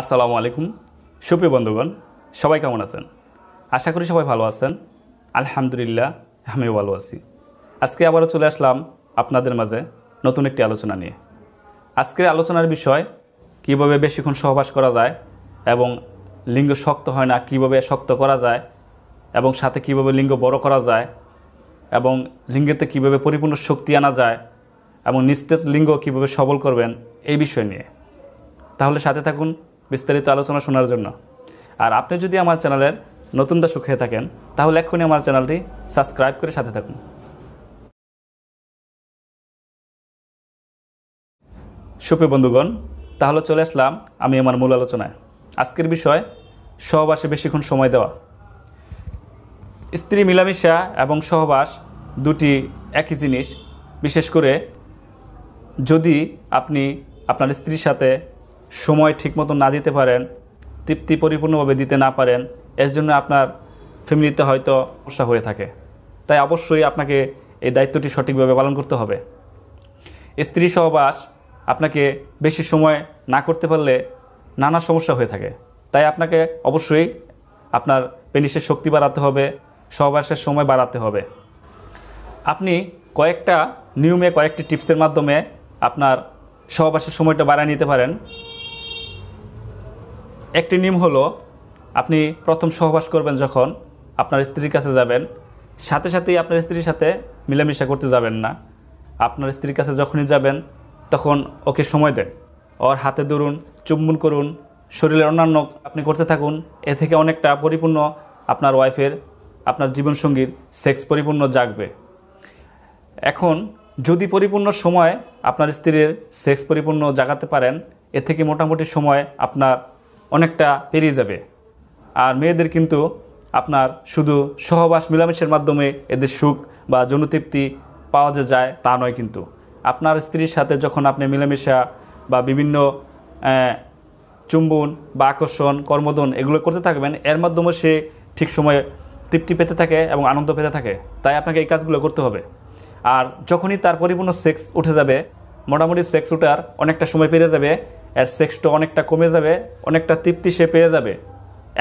আসসালামু আলাইকুম সুপ্রিয় বন্ধুগণ সবাই কেমন আছেন আশা করি সবাই ভালো আছেন আলহামদুলিল্লাহ আমিও ভালো আছি আজকে আবারও চলে আসলাম আপনাদের মাঝে নতুন একটি আলোচনা নিয়ে আজকের আলোচনার বিষয় কিভাবে বেশিক্ষণ সহবাস করা যায় এবং লিঙ্গ শক্ত হয় না কিভাবে শক্ত করা যায় এবং সাথে কিভাবে লিঙ্গ বড় করা যায় এবং লিঙ্গেতে কিভাবে পরিপূর্ণ শক্তি আনা যায় এবং নিস্তেজ লিঙ্গ কিভাবে সবল করবেন এই বিষয় নিয়ে তাহলে সাথে থাকুন বিস্তারিত আলোচনা শোনার জন্য আর আপনি যদি আমার চ্যানেলের নতুন দশক হয়ে থাকেন তাহলে এক্ষুনি আমার চ্যানেলটি সাবস্ক্রাইব করে সাথে থাকুন সুপে বন্ধুগণ তাহলে চলে আসলাম আমি আমার মূল আলোচনায় আজকের বিষয় সহবাসে বেশিক্ষণ সময় দেওয়া স্ত্রী মিলামিশা এবং সহবাস দুটি একই জিনিস বিশেষ করে যদি আপনি আপনার স্ত্রীর সাথে সময় ঠিকমতো না দিতে পারেন তৃপ্তি পরিপূর্ণভাবে দিতে না পারেন এর জন্য আপনার ফ্যামিলিতে হয়তো সমস্যা হয়ে থাকে তাই অবশ্যই আপনাকে এই দায়িত্বটি সঠিকভাবে পালন করতে হবে স্ত্রী সহবাস আপনাকে বেশি সময় না করতে পারলে নানা সমস্যা হয়ে থাকে তাই আপনাকে অবশ্যই আপনার পেনিসের শক্তি বাড়াতে হবে সহবাসের সময় বাড়াতে হবে আপনি কয়েকটা নিয়মে কয়েকটি টিপসের মাধ্যমে আপনার সহবাসের সময়টা বাড়ায় নিতে পারেন একটি নিয়ম হলো আপনি প্রথম সহবাস করবেন যখন আপনার স্ত্রীর কাছে যাবেন সাথে সাথেই আপনার স্ত্রীর সাথে মিলামিশা করতে যাবেন না আপনার স্ত্রীর কাছে যখনই যাবেন তখন ওকে সময় দেন ওর হাতে ধরুন চুম্বন করুন শরীরের অন্যান্য আপনি করতে থাকুন এ থেকে অনেকটা পরিপূর্ণ আপনার ওয়াইফের আপনার জীবনসঙ্গীর সেক্স পরিপূর্ণ জাগবে এখন যদি পরিপূর্ণ সময় আপনার স্ত্রীর সেক্স পরিপূর্ণ জাগাতে পারেন এ থেকে মোটামুটি সময় আপনার অনেকটা পেরিয়ে যাবে আর মেয়েদের কিন্তু আপনার শুধু সহবাস মিলামেশের মাধ্যমে এদের সুখ বা যৌনতৃপ্তি পাওয়া যে যায় তা নয় কিন্তু আপনার স্ত্রীর সাথে যখন আপনি মিলামেশা বা বিভিন্ন চুম্বন বা আকর্ষণ কর্মদন এগুলো করতে থাকবেন এর মাধ্যমে সে ঠিক সময়ে তৃপ্তি পেতে থাকে এবং আনন্দ পেতে থাকে তাই আপনাকে এই কাজগুলো করতে হবে আর যখনই তার পরিপূর্ণ সেক্স উঠে যাবে মোটামুটি সেক্স উঠার অনেকটা সময় পেরিয়ে যাবে এর সেক্সটা অনেকটা কমে যাবে অনেকটা তৃপ্তি সে পেয়ে যাবে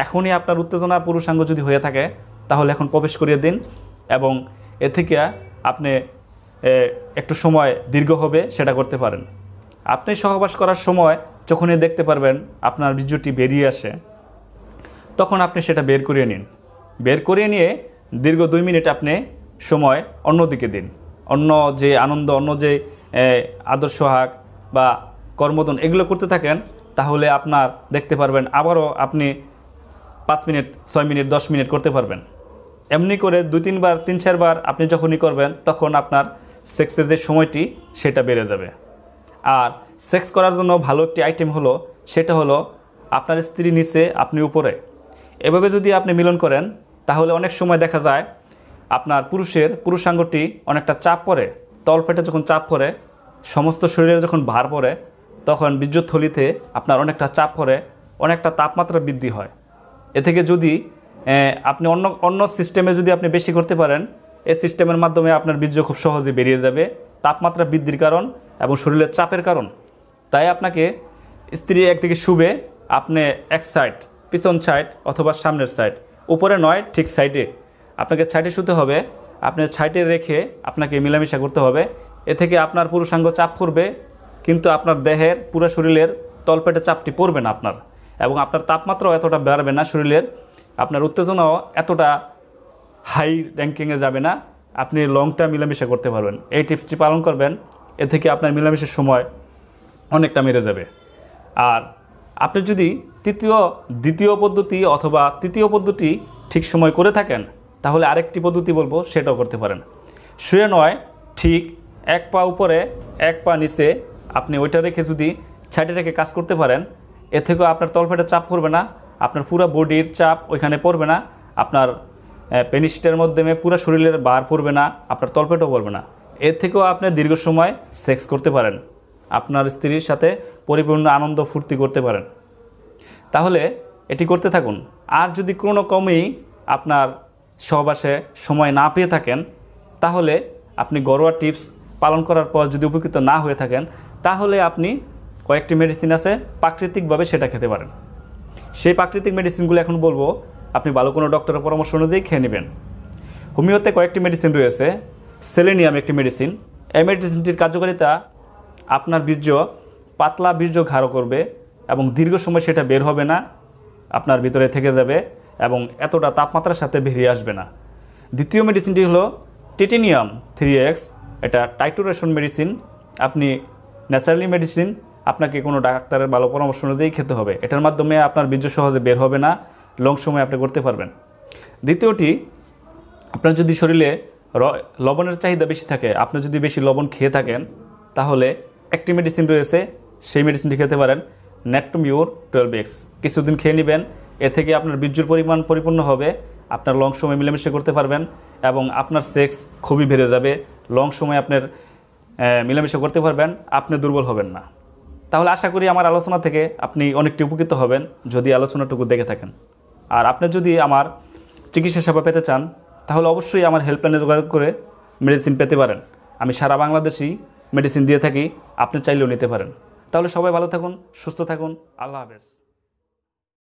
এখনই আপনার উত্তেজনা পুরুষাঙ্গ যদি হয়ে থাকে তাহলে এখন প্রবেশ করিয়ে দিন এবং এ থেকে আপনি একটু সময় দীর্ঘ হবে সেটা করতে পারেন আপনি সহবাস করার সময় যখনই দেখতে পারবেন আপনার বীর্যটি বেরিয়ে আসে তখন আপনি সেটা বের করিয়ে নিন বের করিয়ে নিয়ে দীর্ঘ দুই মিনিট আপনি সময় অন্যদিকে দিন অন্য যে আনন্দ অন্য যে আদর্শ হাক বা কর্মদন এগুলো করতে থাকেন তাহলে আপনার দেখতে পারবেন আবারও আপনি পাঁচ মিনিট ছয় মিনিট দশ মিনিট করতে পারবেন এমনি করে দুই তিনবার তিন চারবার আপনি যখনই করবেন তখন আপনার সেক্সের যে সময়টি সেটা বেড়ে যাবে আর সেক্স করার জন্য ভালো একটি আইটেম হলো সেটা হলো আপনার স্ত্রী নিচে আপনি উপরে এভাবে যদি আপনি মিলন করেন তাহলে অনেক সময় দেখা যায় আপনার পুরুষের পুরুষাঙ্গটি অনেকটা চাপ পড়ে তলপেটে যখন চাপ পড়ে সমস্ত শরীরে যখন ভার পড়ে তখন থলিতে আপনার অনেকটা চাপ করে অনেকটা তাপমাত্রা বৃদ্ধি হয় এ থেকে যদি আপনি অন্য অন্য সিস্টেমে যদি আপনি বেশি করতে পারেন এই সিস্টেমের মাধ্যমে আপনার বীর্য খুব সহজে বেরিয়ে যাবে তাপমাত্রা বৃদ্ধির কারণ এবং শরীরের চাপের কারণ তাই আপনাকে স্ত্রী একদিকে শুবে আপনি এক সাইড পিছন সাইড অথবা সামনের সাইড উপরে নয় ঠিক সাইডে আপনাকে সাইডে শুতে হবে আপনার সাইডে রেখে আপনাকে মেলামেশা করতে হবে এ থেকে আপনার পুরুষাঙ্গ চাপ করবে কিন্তু আপনার দেহের পুরো শরীরের তলপেটে চাপটি পড়বে না আপনার এবং আপনার তাপমাত্রাও এতটা বাড়বে না শরীরের আপনার উত্তেজনাও এতটা হাই র্যাঙ্কিংয়ে যাবে না আপনি লং টার্ম মিলামেশা করতে পারবেন এই টিপসটি পালন করবেন এ থেকে আপনার মিলামিশের সময় অনেকটা মেরে যাবে আর আপনি যদি তৃতীয় দ্বিতীয় পদ্ধতি অথবা তৃতীয় পদ্ধতি ঠিক সময় করে থাকেন তাহলে আরেকটি পদ্ধতি বলবো সেটাও করতে পারেন শুয়ে নয় ঠিক এক পা উপরে এক পা নিচে আপনি ওইটা রেখে যদি ছাইডে রেখে কাজ করতে পারেন এ থেকেও আপনার তলপেটে চাপ পড়বে না আপনার পুরো বডির চাপ ওইখানে পড়বে না আপনার পেনিসিটের মাধ্যমে পুরো শরীরের বার পড়বে না আপনার তলপেটও পড়বে না এর থেকেও আপনি দীর্ঘ সময় সেক্স করতে পারেন আপনার স্ত্রীর সাথে পরিপূর্ণ আনন্দ ফুর্তি করতে পারেন তাহলে এটি করতে থাকুন আর যদি কোনো কমই আপনার সহবাসে সময় না পেয়ে থাকেন তাহলে আপনি ঘরোয়া টিপস পালন করার পর যদি উপকৃত না হয়ে থাকেন তাহলে আপনি কয়েকটি মেডিসিন আছে প্রাকৃতিকভাবে সেটা খেতে পারেন সেই প্রাকৃতিক মেডিসিনগুলো এখন বলবো আপনি ভালো কোনো ডক্টরের পরামর্শ অনুযায়ী খেয়ে নেবেন হোমিওতে কয়েকটি মেডিসিন রয়েছে সেলেনিয়াম একটি মেডিসিন এই মেডিসিনটির কার্যকারিতা আপনার বীর্য পাতলা বীর্য ঘাড়ো করবে এবং দীর্ঘ সময় সেটা বের হবে না আপনার ভিতরে থেকে যাবে এবং এতটা তাপমাত্রার সাথে বেরিয়ে আসবে না দ্বিতীয় মেডিসিনটি হলো টিটেনিয়াম থ্রি এক্স এটা টাইটোরেশন মেডিসিন আপনি ন্যাচারালি মেডিসিন আপনাকে কোনো ডাক্তারের ভালো পরামর্শ অনুযায়ী খেতে হবে এটার মাধ্যমে আপনার বীর্য সহজে বের হবে না লং সময় আপনি করতে পারবেন দ্বিতীয়টি আপনার যদি শরীরে লবণের চাহিদা বেশি থাকে আপনি যদি বেশি লবণ খেয়ে থাকেন তাহলে একটি মেডিসিন রয়েছে সেই মেডিসিনটি খেতে পারেন ন্যাট্টোমিওর টুয়েলভ এক্স কিছুদিন খেয়ে নেবেন এ থেকে আপনার বীর্যর পরিমাণ পরিপূর্ণ হবে আপনার লং সময় মিলেমিশে করতে পারবেন এবং আপনার সেক্স খুবই বেড়ে যাবে লং সময় আপনার মিলামিশা করতে পারবেন আপনি দুর্বল হবেন না তাহলে আশা করি আমার আলোচনা থেকে আপনি অনেকটি উপকৃত হবেন যদি আলোচনাটুকু দেখে থাকেন আর আপনি যদি আমার চিকিৎসা সেবা পেতে চান তাহলে অবশ্যই আমার হেল্পলাইনে যোগাযোগ করে মেডিসিন পেতে পারেন আমি সারা বাংলাদেশেই মেডিসিন দিয়ে থাকি আপনি চাইলেও নিতে পারেন তাহলে সবাই ভালো থাকুন সুস্থ থাকুন আল্লাহ হাফেজ